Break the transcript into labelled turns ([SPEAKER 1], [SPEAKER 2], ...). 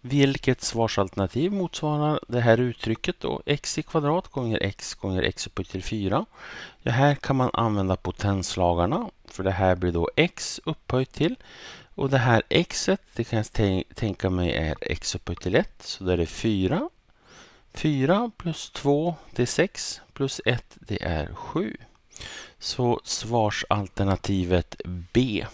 [SPEAKER 1] vilket svarsalternativ motsvarar det här uttrycket då x i kvadrat gånger x gånger x upphöjt till 4. Ja, här kan man använda potenslagarna för det här blir då x upphöjt till och det här X det kan jag tänka mig är x upphöjt till 1 så då är det 4. 4 plus 2 det är 6 plus 1 det är 7. Så svarsalternativet B